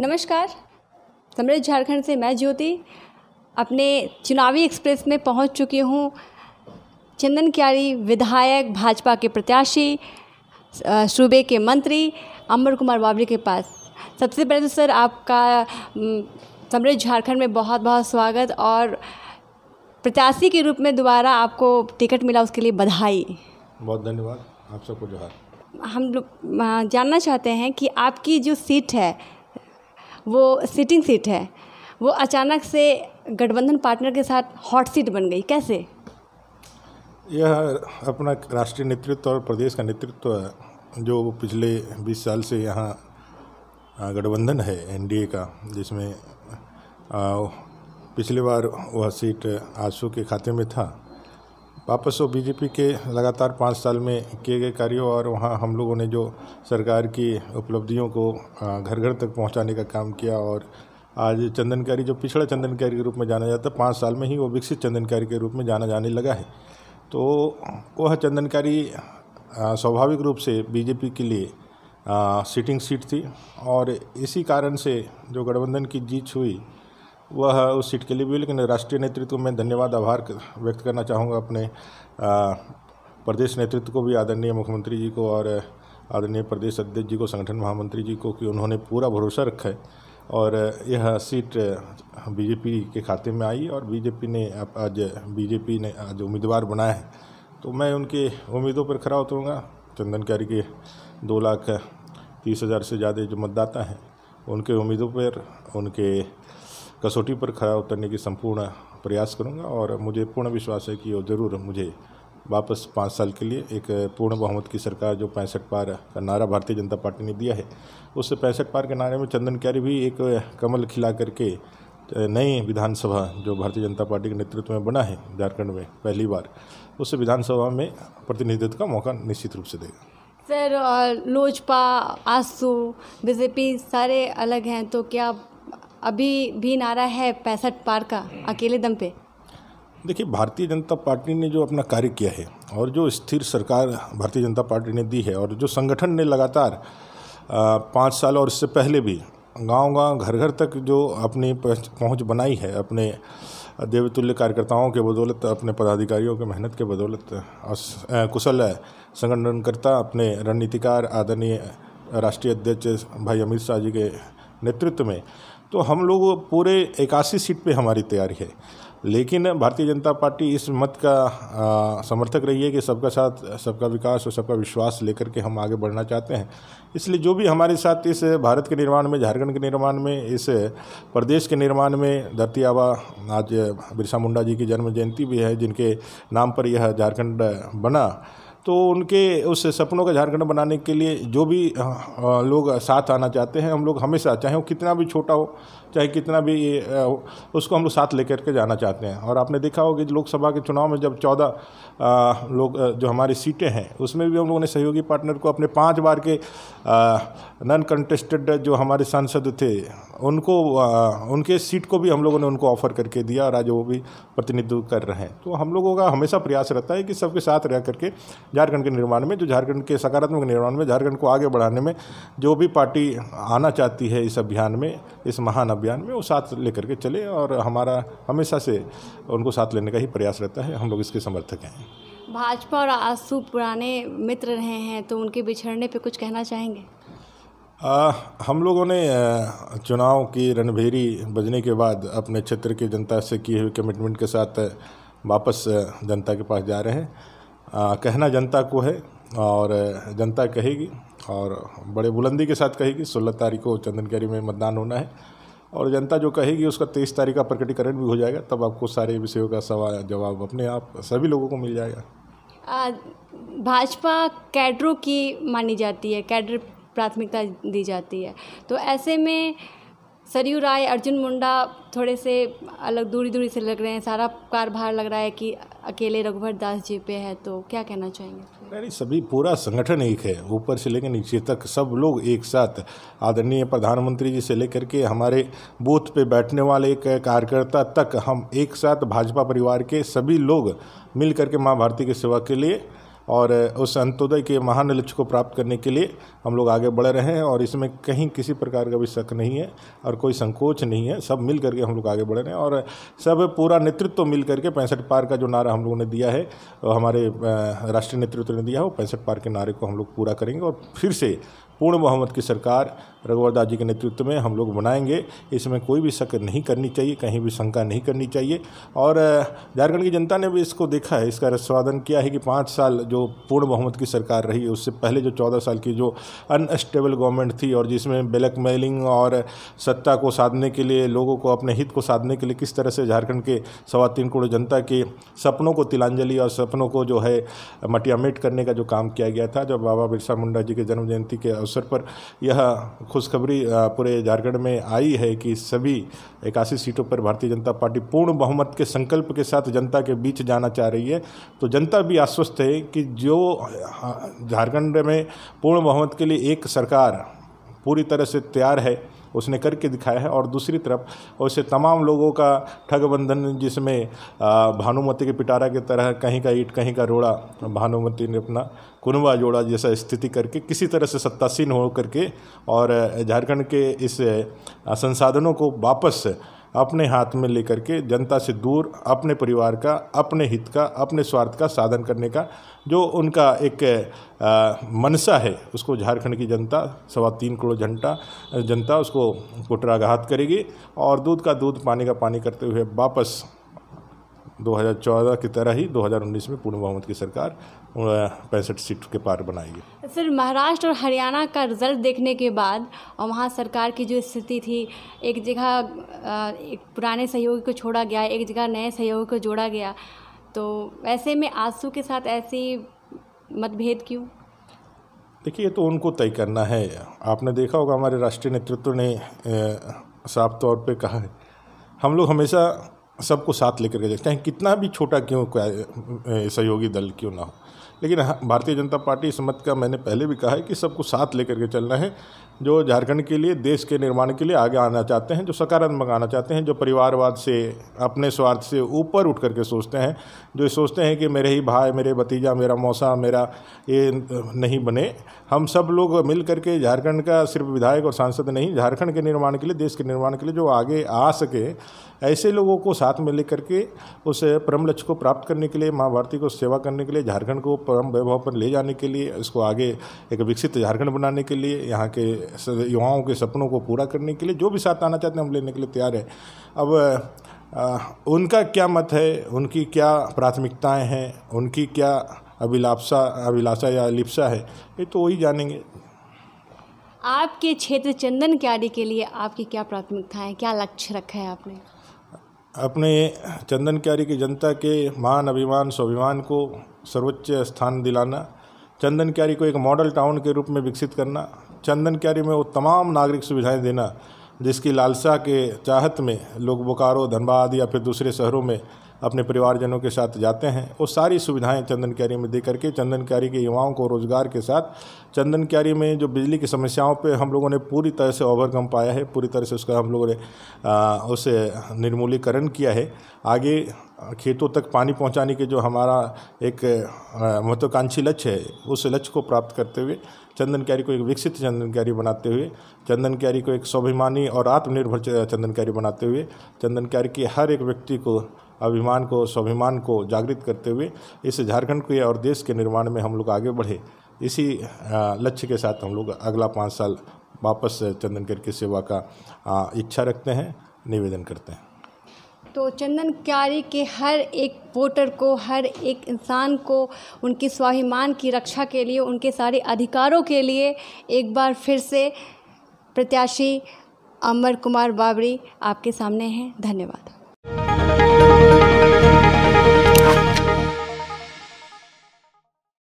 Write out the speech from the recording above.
नमस्कार समृद्ध झारखंड से मैं ज्योति अपने चुनावी एक्सप्रेस में पहुंच चुकी हूं चंदन क्यारी विधायक भाजपा के प्रत्याशी सूबे के मंत्री अमर कुमार बाबरी के पास सबसे पहले तो सर आपका समृद्ध झारखंड में बहुत बहुत स्वागत और प्रत्याशी के रूप में दोबारा आपको टिकट मिला उसके लिए बधाई बहुत धन्यवाद आप सबको जोहार हम लोग जानना चाहते हैं कि आपकी जो सीट है वो सिटिंग सीट है वो अचानक से गठबंधन पार्टनर के साथ हॉट सीट बन गई कैसे यह अपना राष्ट्रीय नेतृत्व और प्रदेश का नेतृत्व जो पिछले 20 साल से यहाँ गठबंधन है एनडीए का जिसमें पिछली बार वह सीट आंसू के खाते में था वापस वो बीजेपी के लगातार पाँच साल में किए गए कार्यों और वहाँ हम लोगों ने जो सरकार की उपलब्धियों को घर घर तक पहुँचाने का काम किया और आज चंदनकारी जो पिछड़ा चंदनकारी के रूप में जाना जाता है पाँच साल में ही वो विकसित चंदनकारी के रूप में जाना जाने लगा है तो वह चंदनकारी स्वाभाविक रूप से बीजेपी के लिए आ, सीटिंग सीट थी और इसी कारण से जो गठबंधन की जीत हुई वह उस सीट के लिए भी लेकिन राष्ट्रीय नेतृत्व में धन्यवाद आभार व्यक्त करना चाहूँगा अपने प्रदेश नेतृत्व को भी आदरणीय मुख्यमंत्री जी को और आदरणीय प्रदेश अध्यक्ष जी को संगठन महामंत्री जी को कि उन्होंने पूरा भरोसा रखा है और यह सीट बीजेपी के खाते में आई और बीजेपी ने आज बीजेपी ने आज उम्मीदवार बनाया है तो मैं उनके उम्मीदों पर खरा उतरूँगा चंदन क्यारी के दो लाख तीस हज़ार से ज़्यादा जो मतदाता हैं उनके उम्मीदों पर उनके कसौटी पर खड़ा उतरने की संपूर्ण प्रयास करूँगा और मुझे पूर्ण विश्वास है कि वो ज़रूर मुझे वापस पाँच साल के लिए एक पूर्ण बहुमत की सरकार जो पैंसठ पार का नारा भारतीय जनता पार्टी ने दिया है उस पैंसठ पार के नारे में चंदन क्यारी भी एक कमल खिला करके नई विधानसभा जो भारतीय जनता पार्टी के नेतृत्व में बना है झारखंड में पहली बार उस विधानसभा में प्रतिनिधित्व का मौका निश्चित रूप से देगा सर लोजपा आसू बीजेपी सारे अलग हैं तो क्या अभी भी नारा है पैंसठ पार का अकेले दम पे देखिए भारतीय जनता पार्टी ने जो अपना कार्य किया है और जो स्थिर सरकार भारतीय जनता पार्टी ने दी है और जो संगठन ने लगातार पाँच साल और इससे पहले भी गांव गांव घर घर तक जो अपनी पहुंच बनाई है अपने देवतुल्य कार्यकर्ताओं के बदौलत अपने पदाधिकारियों के मेहनत के बदौलत कुशल संगठनकर्ता अपने रणनीतिकार आदरणीय राष्ट्रीय अध्यक्ष भाई अमित शाह जी के नेतृत्व में तो हम लोग पूरे इक्यासी सीट पे हमारी तैयारी है लेकिन भारतीय जनता पार्टी इस मत का आ, समर्थक रही है कि सबका साथ सबका विकास और सबका विश्वास लेकर के हम आगे बढ़ना चाहते हैं इसलिए जो भी हमारे साथ इस भारत के निर्माण में झारखंड के निर्माण में इस प्रदेश के निर्माण में धरती आबा आज बिरसा मुंडा जी की जन्म जयंती भी है जिनके नाम पर यह झारखंड बना तो उनके उस सपनों का झारखंड बनाने के लिए जो भी हाँ, लोग साथ आना चाहते हैं हम लोग हमेशा चाहे वो कितना भी छोटा हो चाहे कितना भी उसको हम लोग साथ लेकर के जाना चाहते हैं और आपने देखा होगा कि लोकसभा के चुनाव में जब चौदह लोग जो हमारी सीटें हैं उसमें भी हम लोगों ने सहयोगी पार्टनर को अपने पाँच बार के नॉन कंटेस्टेड जो हमारे सांसद थे उनको उनके सीट को भी हम लोगों ने उनको ऑफर करके दिया और आज वो भी प्रतिनिधित्व कर रहे हैं तो हम लोगों का हमेशा प्रयास रहता है कि सबके साथ रह करके झारखंड के निर्माण में जो झारखंड के सकारात्मक निर्माण में झारखंड को आगे बढ़ाने में जो भी पार्टी आना चाहती है इस अभियान में इस महान अभियान अभियान में वो साथ लेकर के चले और हमारा हमेशा से उनको साथ लेने का ही प्रयास रहता है हम लोग इसके समर्थक हैं भाजपा और आंसू पुराने मित्र रहे हैं तो उनके बिछड़ने पे कुछ कहना चाहेंगे आ, हम लोगों ने चुनाव की रणभेरी बजने के बाद अपने क्षेत्र की जनता से किए हुए कमिटमेंट के साथ वापस जनता के पास जा रहे हैं आ, कहना जनता को है और जनता कहेगी और बड़े बुलंदी के साथ कहेगी सोलह तारीख को चंदन में मतदान होना है और जनता जो कहेगी उसका तेईस तारीख का प्रकटीकरण भी हो जाएगा तब आपको सारे विषयों का सवाल जवाब अपने आप सभी लोगों को मिल जाएगा भाजपा कैडरों की मानी जाती है कैडर प्राथमिकता दी जाती है तो ऐसे में सरयू राय अर्जुन मुंडा थोड़े से अलग दूरी दूरी से लग रहे हैं सारा कारभार लग रहा है कि अकेले रघुवर दास जी पे है तो क्या कहना चाहेंगे नहीं सभी पूरा संगठन एक है ऊपर से लेकर नीचे तक सब लोग एक साथ आदरणीय प्रधानमंत्री जी से लेकर के हमारे बूथ पे बैठने वाले एक कार्यकर्ता तक हम एक साथ भाजपा परिवार के सभी लोग मिल करके माँ भारती की सेवा के लिए और उस अंत्योदय के महान लक्ष्य को प्राप्त करने के लिए हम लोग आगे बढ़ रहे हैं और इसमें कहीं किसी प्रकार का भी शक नहीं है और कोई संकोच नहीं है सब मिल करके हम लोग आगे बढ़ रहे हैं और सब पूरा नेतृत्व मिल करके पैंसठ पार का जो नारा हम लोगों ने दिया है हमारे राष्ट्रीय नेतृत्व ने दिया है वो पैंसठ पार के नारे को हम लोग पूरा करेंगे और फिर से पूर्ण बहुमत की सरकार रघुवरदास जी के नेतृत्व में हम लोग बनाएंगे इसमें कोई भी शक नहीं करनी चाहिए कहीं भी शंका नहीं करनी चाहिए और झारखंड की जनता ने भी इसको देखा है इसका स्वादन किया है कि पाँच साल जो पूर्ण बहुमत की सरकार रही है उससे पहले जो चौदह साल की जो अनस्टेबल गवर्नमेंट थी और जिसमें ब्लैक मेलिंग और सत्ता को साधने के लिए लोगों को अपने हित को साधने के लिए किस तरह से झारखंड के सवा तीन करोड़ जनता के सपनों को तिलांजलि और सपनों को जो है मटियामेट करने का जो काम किया गया था जब बाबा बिरसा मुंडा जी के जन्म जयंती के अवसर पर यह खुशखबरी पूरे झारखंड में आई है कि सभी इक्यासी सीटों पर भारतीय जनता पार्टी पूर्ण बहुमत के संकल्प के साथ जनता के बीच जाना चाह रही है तो जनता भी आश्वस्त है कि जो झारखंड में पूर्ण बहुमत के लिए एक सरकार पूरी तरह से तैयार है उसने करके दिखाया है और दूसरी तरफ उसे तमाम लोगों का ठगबंधन जिसमें भानुमति के पिटारा की तरह कहीं का ईट कहीं का रोड़ा भानुमति ने अपना कुनवा जोड़ा जैसा स्थिति करके किसी तरह से सत्तासीन हो करके और झारखंड के इस संसाधनों को वापस अपने हाथ में लेकर के जनता से दूर अपने परिवार का अपने हित का अपने स्वार्थ का साधन करने का जो उनका एक मनसा है उसको झारखंड की जनता सवा तीन करोड़ जनता जनता उसको कुटराघात करेगी और दूध का दूध पानी का पानी करते हुए वापस 2014 की तरह ही 2019 में पूर्ण बहुमत की सरकार पैंसठ सीट के पार बनाएगी फिर महाराष्ट्र और हरियाणा का रिजल्ट देखने के बाद और वहाँ सरकार की जो स्थिति थी एक जगह एक पुराने सहयोगी को छोड़ा गया एक जगह नए सहयोगी को जोड़ा गया तो ऐसे में आंसू के साथ ऐसी मतभेद क्यों देखिए तो उनको तय करना है आपने देखा होगा हमारे राष्ट्रीय नेतृत्व ने साफ तौर पे कहा है हम लोग हमेशा सबको साथ लेकर के देखते हैं कितना भी छोटा क्यों सहयोगी दल क्यों ना हो लेकिन हाँ, भारतीय जनता पार्टी इस मत का मैंने पहले भी कहा है कि सबको साथ लेकर के चलना है जो झारखंड के लिए देश के निर्माण के लिए आगे आना चाहते हैं जो सकारात्मक आना चाहते हैं जो परिवारवाद से अपने स्वार्थ से ऊपर उठ करके सोचते हैं जो सोचते हैं कि मेरे ही भाई मेरे भतीजा मेरा मौसा मेरा ये नहीं बने हम सब लोग मिल करके झारखंड का सिर्फ विधायक और सांसद नहीं झारखंड के निर्माण के लिए देश के निर्माण के लिए जो आगे आ सके ऐसे लोगों को साथ में लेकर के उस परम लक्ष्य को प्राप्त करने के लिए माँ भारती को सेवा करने के लिए झारखंड को परम वैभव पर ले जाने के लिए इसको आगे एक विकसित झारखंड बनाने के लिए यहाँ के युवाओं के सपनों को पूरा करने के लिए जो भी साथ आना चाहते हैं हम लेने के लिए तैयार है अब आ, उनका क्या मत है उनकी क्या प्राथमिकताएं हैं उनकी क्या अभिलाषा अभिलाषा या लिप्सा है ये तो वही जानेंगे आपके क्षेत्र चंदन क्यारी के लिए आपकी क्या प्राथमिकताएं क्या लक्ष्य रखा है आपने अपने चंदन क्यारी की जनता के मान अभिमान स्वाभिमान को सर्वोच्च स्थान दिलाना चंदन क्यारी को एक मॉडल टाउन के रूप में विकसित करना चंदन क्यारी में वो तमाम नागरिक सुविधाएं देना जिसकी लालसा के चाहत में लोग बोकारो धनबाद या फिर दूसरे शहरों में अपने परिवारजनों के साथ जाते हैं वो सारी सुविधाएं चंदन क्यारी में दे करके चंदन क्यारी के युवाओं को रोज़गार के साथ चंदन क्यारी में जो बिजली की समस्याओं पे हम लोगों ने पूरी तरह से ओवरकम पाया है पूरी तरह से उसका हम लोगों ने उसे निर्मूलीकरण किया है आगे खेतों तक पानी पहुंचाने के जो हमारा एक महत्वाकांक्षी लक्ष्य है उस लक्ष्य को प्राप्त करते हुए चंदन क्यारी को एक विकसित चंदन क्यारी बनाते हुए चंदन क्यारी को एक स्वाभिमानी और आत्मनिर्भर चंदन क्यारी बनाते हुए चंदन क्यारी के हर एक व्यक्ति को अभिमान को स्वाभिमान को जागृत करते हुए इस झारखंड के और देश के निर्माण में हम लोग आगे बढ़े इसी लक्ष्य के साथ हम लोग अगला पाँच साल वापस चंदनगढ़ की सेवा का इच्छा रखते हैं निवेदन करते हैं तो चंदन क्यारी के हर एक वोटर को हर एक इंसान को उनकी स्वाभिमान की रक्षा के लिए उनके सारे अधिकारों के लिए एक बार फिर से प्रत्याशी अमर कुमार बाबरी आपके सामने हैं धन्यवाद